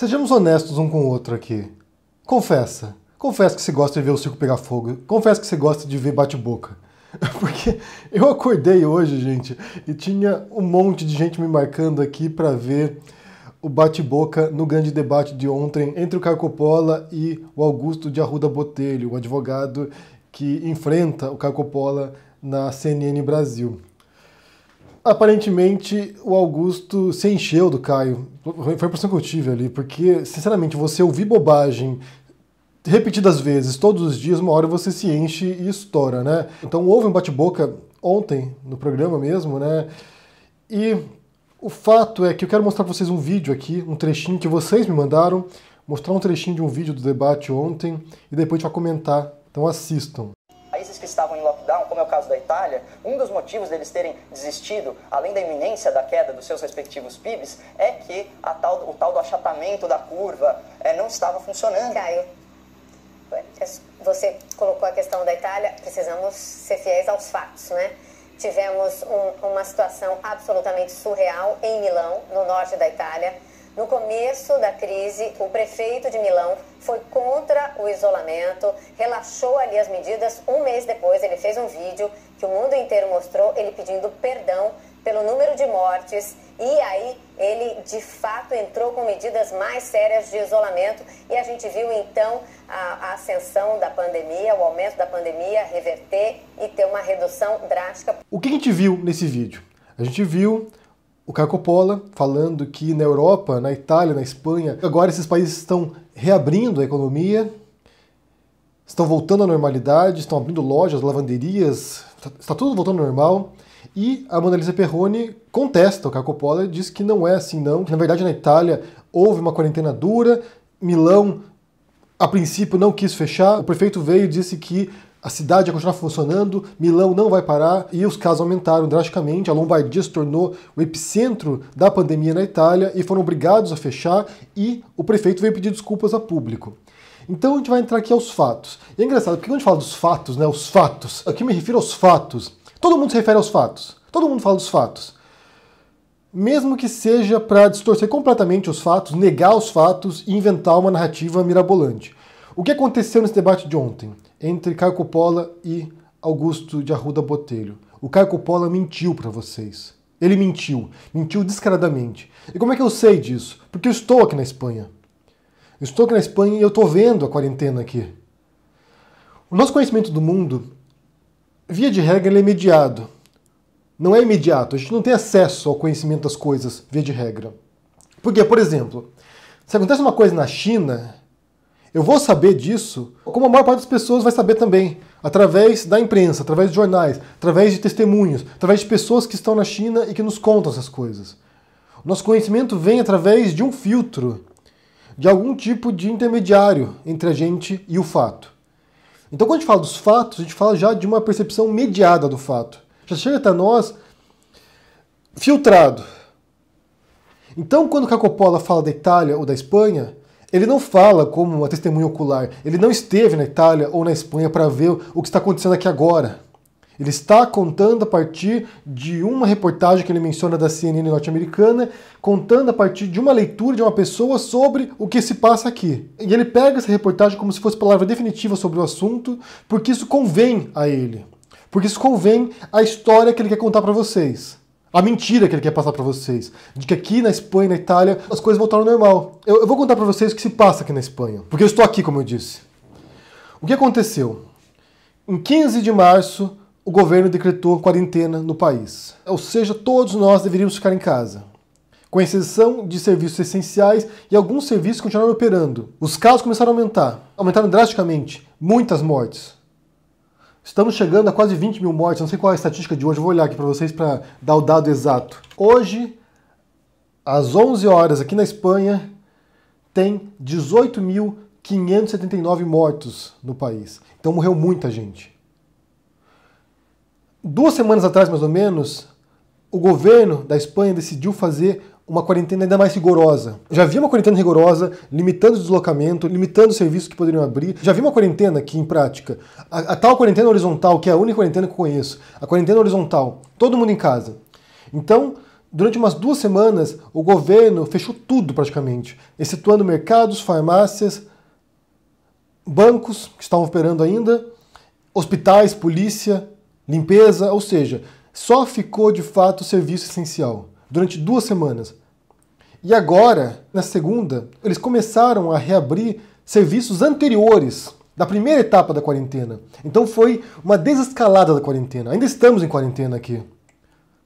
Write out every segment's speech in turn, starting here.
Sejamos honestos um com o outro aqui. Confessa. Confessa que você gosta de ver o circo pegar fogo. Confessa que você gosta de ver bate-boca. Porque eu acordei hoje, gente, e tinha um monte de gente me marcando aqui para ver o bate-boca no grande debate de ontem entre o Caio e o Augusto de Arruda Botelho, o advogado que enfrenta o Caio na CNN Brasil aparentemente o Augusto se encheu do Caio. Foi a impressão que eu tive ali, porque, sinceramente, você ouvir bobagem repetidas vezes, todos os dias, uma hora você se enche e estoura, né? Então houve um bate-boca ontem, no programa mesmo, né? E o fato é que eu quero mostrar para vocês um vídeo aqui, um trechinho que vocês me mandaram, mostrar um trechinho de um vídeo do debate ontem e depois a gente vai comentar. Então assistam. que estavam em lockdown, como é o caso da Itália, um dos motivos deles terem desistido, além da iminência da queda dos seus respectivos PIBs, é que tal, o tal do achatamento da curva é, não estava funcionando. Caio, você colocou a questão da Itália, precisamos ser fiéis aos fatos, né? Tivemos um, uma situação absolutamente surreal em Milão, no norte da Itália. No começo da crise, o prefeito de Milão foi contra o isolamento, relaxou ali as medidas. Um mês depois, ele fez um vídeo que o mundo inteiro mostrou, ele pedindo perdão pelo número de mortes. E aí, ele de fato entrou com medidas mais sérias de isolamento. E a gente viu então a, a ascensão da pandemia, o aumento da pandemia reverter e ter uma redução drástica. O que a gente viu nesse vídeo? A gente viu o Caio falando que na Europa, na Itália, na Espanha, agora esses países estão reabrindo a economia, estão voltando à normalidade, estão abrindo lojas, lavanderias, tá, está tudo voltando ao normal. E a Mona Lisa Perrone contesta o Caio e diz que não é assim não, que na verdade na Itália houve uma quarentena dura, Milão a princípio não quis fechar, o prefeito veio e disse que a cidade vai continuar funcionando, Milão não vai parar e os casos aumentaram drasticamente. A Lombardia se tornou o epicentro da pandemia na Itália e foram obrigados a fechar e o prefeito veio pedir desculpas a público. Então a gente vai entrar aqui aos fatos. E é engraçado, porque quando a gente fala dos fatos, né, os fatos, aqui me refiro aos fatos. Todo mundo se refere aos fatos. Todo mundo fala dos fatos. Mesmo que seja para distorcer completamente os fatos, negar os fatos e inventar uma narrativa mirabolante. O que aconteceu nesse debate de ontem? entre Caio Coppola e Augusto de Arruda Botelho. O Caio Coppola mentiu para vocês. Ele mentiu, mentiu descaradamente. E como é que eu sei disso? Porque eu estou aqui na Espanha. Eu estou aqui na Espanha e eu estou vendo a quarentena aqui. O nosso conhecimento do mundo, via de regra, ele é imediato. Não é imediato. A gente não tem acesso ao conhecimento das coisas, via de regra. Porque, por exemplo, se acontece uma coisa na China, eu vou saber disso, como a maior parte das pessoas vai saber também, através da imprensa, através de jornais, através de testemunhos, através de pessoas que estão na China e que nos contam essas coisas. O nosso conhecimento vem através de um filtro, de algum tipo de intermediário entre a gente e o fato. Então, quando a gente fala dos fatos, a gente fala já de uma percepção mediada do fato. Já chega até nós filtrado. Então, quando Cacopola fala da Itália ou da Espanha, ele não fala como uma testemunha ocular. Ele não esteve na Itália ou na Espanha para ver o que está acontecendo aqui agora. Ele está contando a partir de uma reportagem que ele menciona da CNN norte-americana, contando a partir de uma leitura de uma pessoa sobre o que se passa aqui. E ele pega essa reportagem como se fosse palavra definitiva sobre o assunto, porque isso convém a ele. Porque isso convém à história que ele quer contar para vocês a mentira que ele quer passar para vocês, de que aqui na Espanha, na Itália, as coisas voltaram ao normal. Eu, eu vou contar para vocês o que se passa aqui na Espanha, porque eu estou aqui, como eu disse. O que aconteceu? Em 15 de março, o governo decretou quarentena no país. Ou seja, todos nós deveríamos ficar em casa. Com exceção de serviços essenciais e alguns serviços continuaram operando. Os casos começaram a aumentar, aumentaram drasticamente, muitas mortes. Estamos chegando a quase 20 mil mortes, não sei qual é a estatística de hoje, vou olhar aqui para vocês para dar o dado exato. Hoje, às 11 horas, aqui na Espanha, tem 18.579 mortos no país. Então morreu muita gente. Duas semanas atrás, mais ou menos, o governo da Espanha decidiu fazer uma quarentena ainda mais rigorosa. Já havia uma quarentena rigorosa, limitando o deslocamento, limitando os serviços que poderiam abrir. Já havia uma quarentena que, em prática, a, a tal quarentena horizontal, que é a única quarentena que eu conheço, a quarentena horizontal, todo mundo em casa. Então, Durante umas duas semanas, o governo fechou tudo praticamente, excetuando mercados, farmácias, bancos que estavam operando ainda, hospitais, polícia, limpeza, ou seja, só ficou de fato o serviço essencial durante duas semanas. E agora, na segunda, eles começaram a reabrir serviços anteriores da primeira etapa da quarentena. Então foi uma desescalada da quarentena. Ainda estamos em quarentena aqui.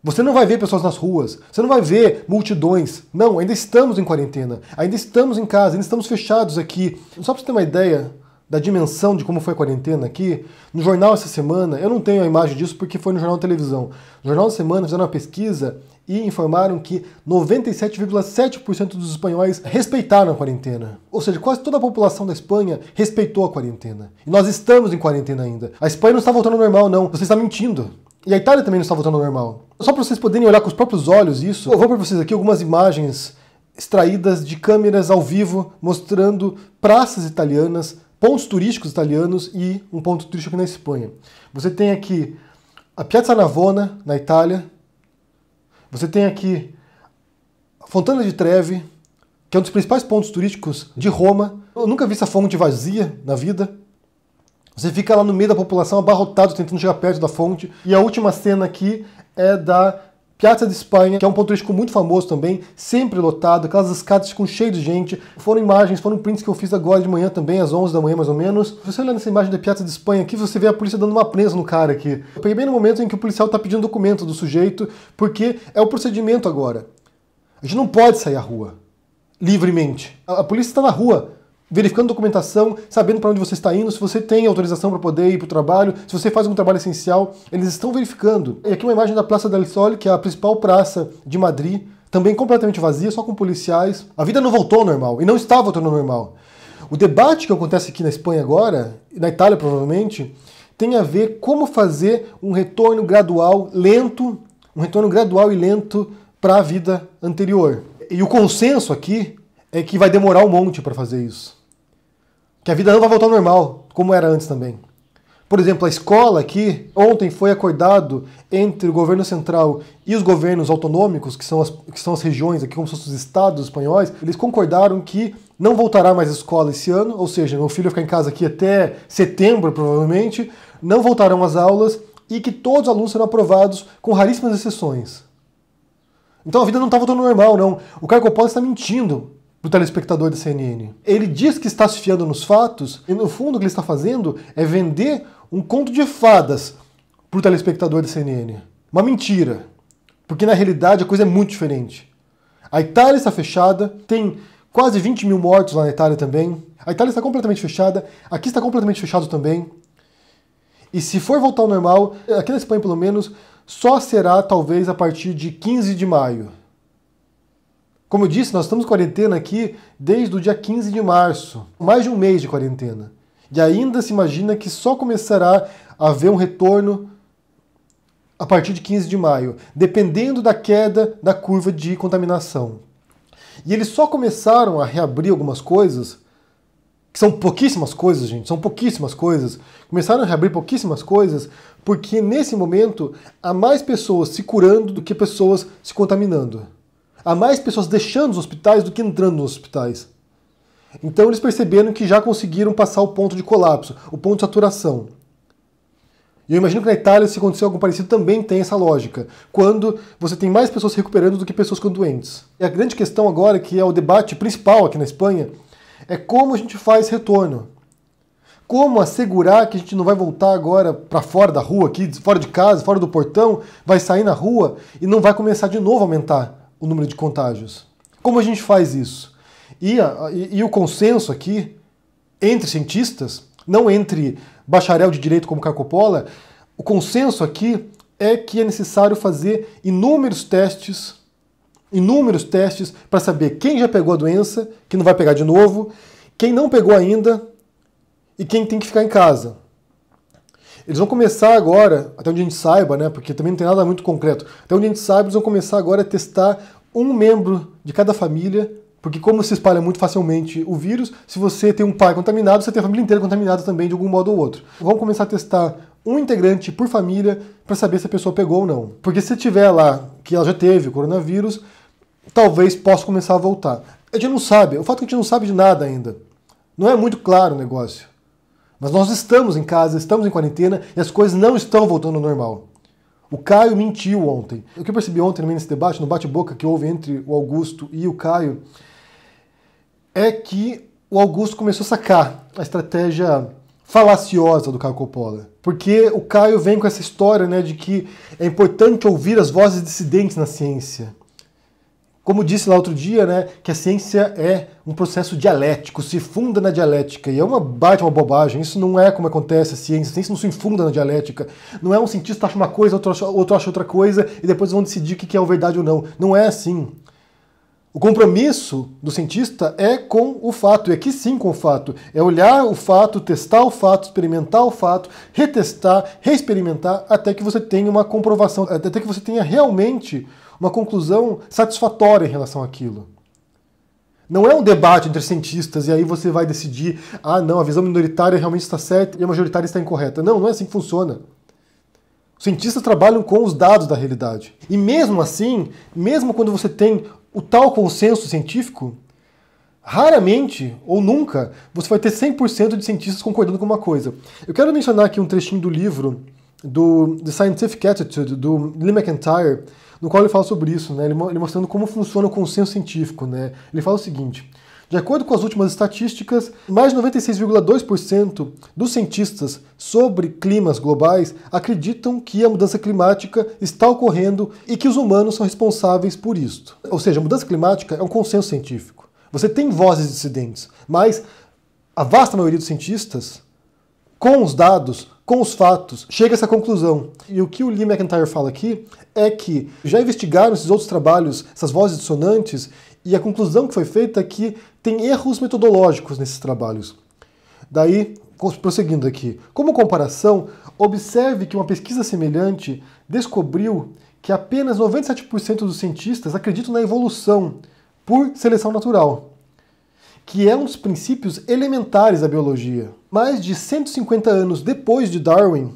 Você não vai ver pessoas nas ruas, você não vai ver multidões. Não, ainda estamos em quarentena, ainda estamos em casa, ainda estamos fechados aqui. Só para você ter uma ideia, da dimensão de como foi a quarentena aqui. No jornal essa semana, eu não tenho a imagem disso porque foi no jornal televisão. No jornal da semana fizeram uma pesquisa e informaram que 97,7% dos espanhóis respeitaram a quarentena. Ou seja, quase toda a população da Espanha respeitou a quarentena. E nós estamos em quarentena ainda. A Espanha não está voltando ao normal, não. Você está mentindo. E a Itália também não está voltando ao normal. Só para vocês poderem olhar com os próprios olhos isso, eu vou para vocês aqui algumas imagens extraídas de câmeras ao vivo mostrando praças italianas pontos turísticos italianos e um ponto turístico na Espanha. Você tem aqui a Piazza Navona, na Itália. Você tem aqui a Fontana de Trevi, que é um dos principais pontos turísticos de Roma. Eu nunca vi essa fonte vazia na vida. Você fica lá no meio da população abarrotado tentando chegar perto da fonte. E a última cena aqui é da Piazza de Espanha, que é um ponto turístico muito famoso também, sempre lotado, aquelas escadas ficam cheias de gente. Foram imagens, foram prints que eu fiz agora de manhã também, às 11 da manhã mais ou menos. Se você olhar nessa imagem da Piazza de Espanha aqui, você vê a polícia dando uma prensa no cara aqui. Eu peguei bem no momento em que o policial está pedindo documento do sujeito, porque é o procedimento agora. A gente não pode sair à rua livremente. A, a polícia está na rua verificando documentação, sabendo para onde você está indo, se você tem autorização para poder ir para o trabalho, se você faz um trabalho essencial, eles estão verificando. E aqui uma imagem da Praça del Sol, que é a principal praça de Madrid, também completamente vazia, só com policiais. A vida não voltou ao normal e não está voltando ao normal. O debate que acontece aqui na Espanha agora, e na Itália provavelmente, tem a ver como fazer um retorno gradual, lento, um retorno gradual e lento para a vida anterior. E o consenso aqui é que vai demorar um monte para fazer isso. Que a vida não vai voltar ao normal, como era antes também. Por exemplo, a escola aqui, ontem foi acordado entre o governo central e os governos autonômicos, que são as, que são as regiões aqui, como se fossem os estados espanhóis, eles concordaram que não voltará mais a escola esse ano, ou seja, meu filho vai ficar em casa aqui até setembro, provavelmente, não voltarão as aulas e que todos os alunos serão aprovados com raríssimas exceções. Então a vida não está voltando ao normal, não. O Cargo está mentindo o telespectador da CNN. Ele diz que está se fiando nos fatos e, no fundo, o que ele está fazendo é vender um conto de fadas para o telespectador da CNN. Uma mentira, porque na realidade a coisa é muito diferente. A Itália está fechada, tem quase 20 mil mortos lá na Itália também. A Itália está completamente fechada, aqui está completamente fechado também. E se for voltar ao normal, aqui na Espanha pelo menos, só será talvez a partir de 15 de maio. Como eu disse, nós estamos em quarentena aqui desde o dia 15 de março, mais de um mês de quarentena. E ainda se imagina que só começará a haver um retorno a partir de 15 de maio, dependendo da queda da curva de contaminação. E eles só começaram a reabrir algumas coisas, que são pouquíssimas coisas, gente, são pouquíssimas coisas. Começaram a reabrir pouquíssimas coisas porque nesse momento há mais pessoas se curando do que pessoas se contaminando há mais pessoas deixando os hospitais do que entrando nos hospitais. Então eles perceberam que já conseguiram passar o ponto de colapso, o ponto de saturação. E eu imagino que na Itália, se acontecer algo parecido, também tem essa lógica. Quando você tem mais pessoas se recuperando do que pessoas com doentes. E a grande questão agora, que é o debate principal aqui na Espanha, é como a gente faz retorno. Como assegurar que a gente não vai voltar agora para fora da rua, aqui, fora de casa, fora do portão, vai sair na rua e não vai começar de novo a aumentar o número de contágios. Como a gente faz isso? E, a, e, e o consenso aqui, entre cientistas, não entre bacharel de direito como Carcopola, o consenso aqui é que é necessário fazer inúmeros testes, inúmeros testes para saber quem já pegou a doença, que não vai pegar de novo, quem não pegou ainda e quem tem que ficar em casa. Eles vão começar agora, até onde a gente saiba, né? Porque também não tem nada muito concreto. Até onde a gente sabe, eles vão começar agora a testar um membro de cada família, porque como se espalha muito facilmente o vírus, se você tem um pai contaminado, você tem a família inteira contaminada também de algum modo ou outro. Vamos começar a testar um integrante por família para saber se a pessoa pegou ou não. Porque se tiver lá que ela já teve o coronavírus, talvez possa começar a voltar. A gente não sabe, o fato é que a gente não sabe de nada ainda. Não é muito claro o negócio. Mas nós estamos em casa, estamos em quarentena e as coisas não estão voltando ao normal. O Caio mentiu ontem. O que eu percebi ontem nesse debate, no bate-boca que houve entre o Augusto e o Caio, é que o Augusto começou a sacar a estratégia falaciosa do Caio Coppola. Porque o Caio vem com essa história né, de que é importante ouvir as vozes dissidentes na ciência. Como disse lá outro dia, né, que a ciência é um processo dialético, se funda na dialética. E é uma baita uma bobagem. Isso não é como acontece a ciência. A ciência não se funda na dialética. Não é um cientista acha uma coisa, outro acha, outro acha outra coisa e depois vão decidir o que é verdade ou não. Não é assim. O compromisso do cientista é com o fato, e aqui sim com o fato. É olhar o fato, testar o fato, experimentar o fato, retestar, reexperimentar, até que você tenha uma comprovação, até que você tenha realmente uma conclusão satisfatória em relação àquilo. Não é um debate entre cientistas e aí você vai decidir, ah, não, a visão minoritária realmente está certa e a majoritária está incorreta. Não, não é assim que funciona. Os cientistas trabalham com os dados da realidade. E mesmo assim, mesmo quando você tem o tal consenso científico, raramente ou nunca você vai ter 100% de cientistas concordando com uma coisa. Eu quero mencionar aqui um trechinho do livro do The Scientific Attitude, do Lee McIntyre, no qual ele fala sobre isso, né? ele, mostrando como funciona o consenso científico. Né? Ele fala o seguinte: de acordo com as últimas estatísticas, mais de 96,2% dos cientistas sobre climas globais acreditam que a mudança climática está ocorrendo e que os humanos são responsáveis por isto. Ou seja, a mudança climática é um consenso científico. Você tem vozes dissidentes, mas a vasta maioria dos cientistas, com os dados, com os fatos, chega a essa conclusão. E o que o Lee McIntyre fala aqui é que já investigaram esses outros trabalhos, essas vozes dissonantes, e a conclusão que foi feita é que tem erros metodológicos nesses trabalhos. Daí, prosseguindo aqui, como comparação, observe que uma pesquisa semelhante descobriu que apenas 97% dos cientistas acreditam na evolução por seleção natural que é um dos princípios elementares da biologia. Mais de 150 anos depois de Darwin,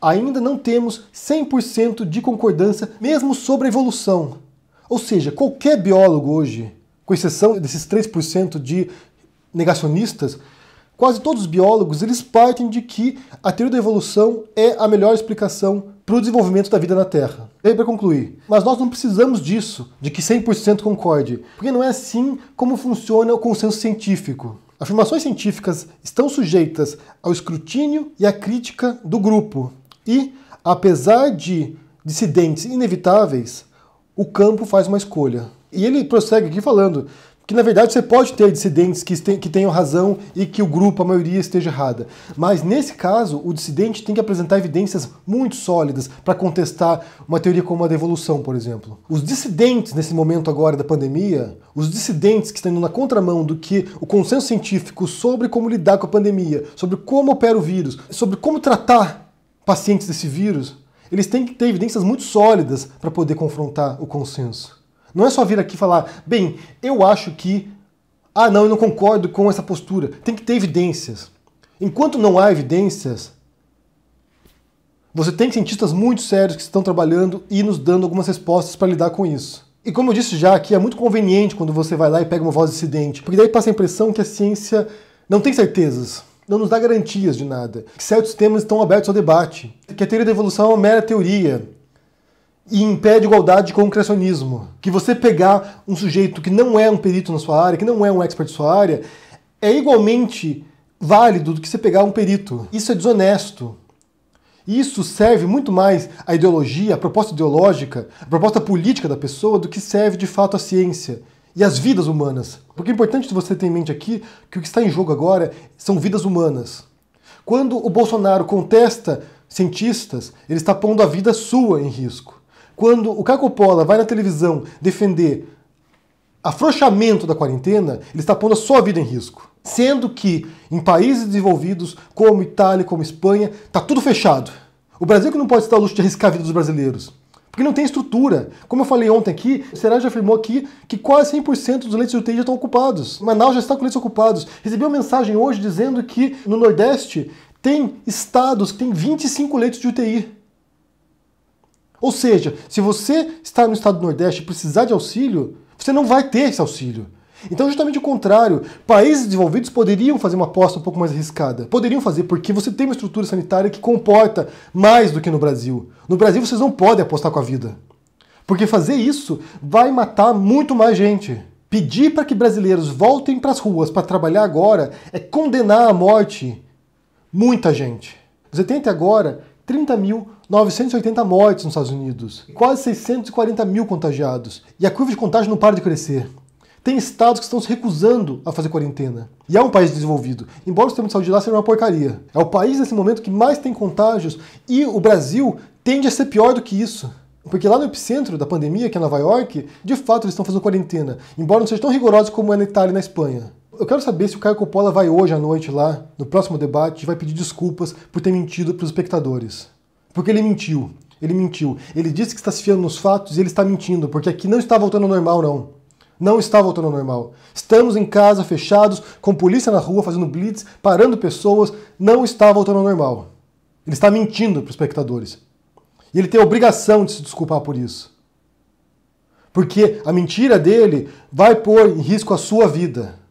ainda não temos 100% de concordância mesmo sobre a evolução. Ou seja, qualquer biólogo hoje, com exceção desses 3% de negacionistas, Quase todos os biólogos eles partem de que a teoria da evolução é a melhor explicação para o desenvolvimento da vida na Terra. E aí, para concluir, mas nós não precisamos disso, de que 100% concorde, porque não é assim como funciona o consenso científico. Afirmações científicas estão sujeitas ao escrutínio e à crítica do grupo, e, apesar de dissidentes inevitáveis, o campo faz uma escolha. E ele prossegue aqui falando que na verdade você pode ter dissidentes que, que tenham razão e que o grupo, a maioria, esteja errada. Mas nesse caso, o dissidente tem que apresentar evidências muito sólidas para contestar uma teoria como a da evolução, por exemplo. Os dissidentes, nesse momento agora da pandemia, os dissidentes que estão indo na contramão do que o consenso científico sobre como lidar com a pandemia, sobre como opera o vírus, sobre como tratar pacientes desse vírus, eles têm que ter evidências muito sólidas para poder confrontar o consenso. Não é só vir aqui falar, bem, eu acho que. Ah, não, eu não concordo com essa postura. Tem que ter evidências. Enquanto não há evidências, você tem cientistas muito sérios que estão trabalhando e nos dando algumas respostas para lidar com isso. E como eu disse já aqui, é muito conveniente quando você vai lá e pega uma voz dissidente, porque daí passa a impressão que a ciência não tem certezas, não nos dá garantias de nada, que certos temas estão abertos ao debate, que a teoria da evolução é uma mera teoria, e impede igualdade com o criacionismo. Que você pegar um sujeito que não é um perito na sua área, que não é um expert na sua área, é igualmente válido do que você pegar um perito. Isso é desonesto. Isso serve muito mais à ideologia, à proposta ideológica, à proposta política da pessoa do que serve de fato à ciência e às vidas humanas. Porque é importante você ter em mente aqui que o que está em jogo agora são vidas humanas. Quando o Bolsonaro contesta cientistas, ele está pondo a vida sua em risco. Quando o Pola vai na televisão defender afrouxamento da quarentena, ele está pondo a sua vida em risco. Sendo que em países desenvolvidos, como Itália, como Espanha, está tudo fechado. O Brasil que não pode estar dar luxo de arriscar a vida dos brasileiros. Porque não tem estrutura. Como eu falei ontem aqui, o Será já afirmou aqui que quase 100% dos leitos de UTI já estão ocupados. Manaus já está com leitos ocupados. Recebi uma mensagem hoje dizendo que no Nordeste tem estados que têm 25 leitos de UTI. Ou seja, se você está no estado do Nordeste e precisar de auxílio, você não vai ter esse auxílio. Então, justamente o contrário, países desenvolvidos poderiam fazer uma aposta um pouco mais arriscada. Poderiam fazer, porque você tem uma estrutura sanitária que comporta mais do que no Brasil. No Brasil, vocês não podem apostar com a vida. Porque fazer isso vai matar muito mais gente. Pedir para que brasileiros voltem para as ruas para trabalhar agora é condenar à morte muita gente. Você tenta agora 30.980 mortes nos Estados Unidos, quase 640 mil contagiados, e a curva de contágio não para de crescer. Tem estados que estão se recusando a fazer quarentena. E é um país desenvolvido, embora o sistema de saúde lá seja uma porcaria. É o país nesse momento que mais tem contágios e o Brasil tende a ser pior do que isso. Porque lá no epicentro da pandemia, que é Nova York, de fato eles estão fazendo quarentena, embora não seja tão rigorosos como é na Itália e na Espanha. Eu quero saber se o Caio Coppola vai hoje à noite lá, no próximo debate, e vai pedir desculpas por ter mentido para os espectadores. Porque ele mentiu. Ele mentiu. Ele disse que está se fiando nos fatos e ele está mentindo, porque aqui não está voltando ao normal, não. Não está voltando ao normal. Estamos em casa, fechados, com polícia na rua, fazendo blitz, parando pessoas. Não está voltando ao normal. Ele está mentindo para os espectadores. E ele tem a obrigação de se desculpar por isso. Porque a mentira dele vai pôr em risco a sua vida.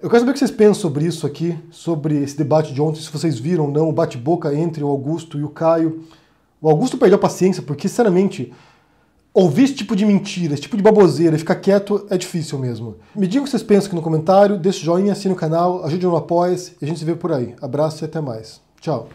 Eu quero saber o que vocês pensam sobre isso aqui, sobre esse debate de ontem, se vocês viram ou não, o bate-boca entre o Augusto e o Caio. O Augusto perdeu a paciência, porque, sinceramente, ouvir esse tipo de mentira, esse tipo de baboseira e ficar quieto é difícil mesmo. Me digam o que vocês pensam aqui no comentário, deixe joinha, assine o canal, ajude no Apoia-se e a gente se vê por aí. Abraço e até mais. Tchau.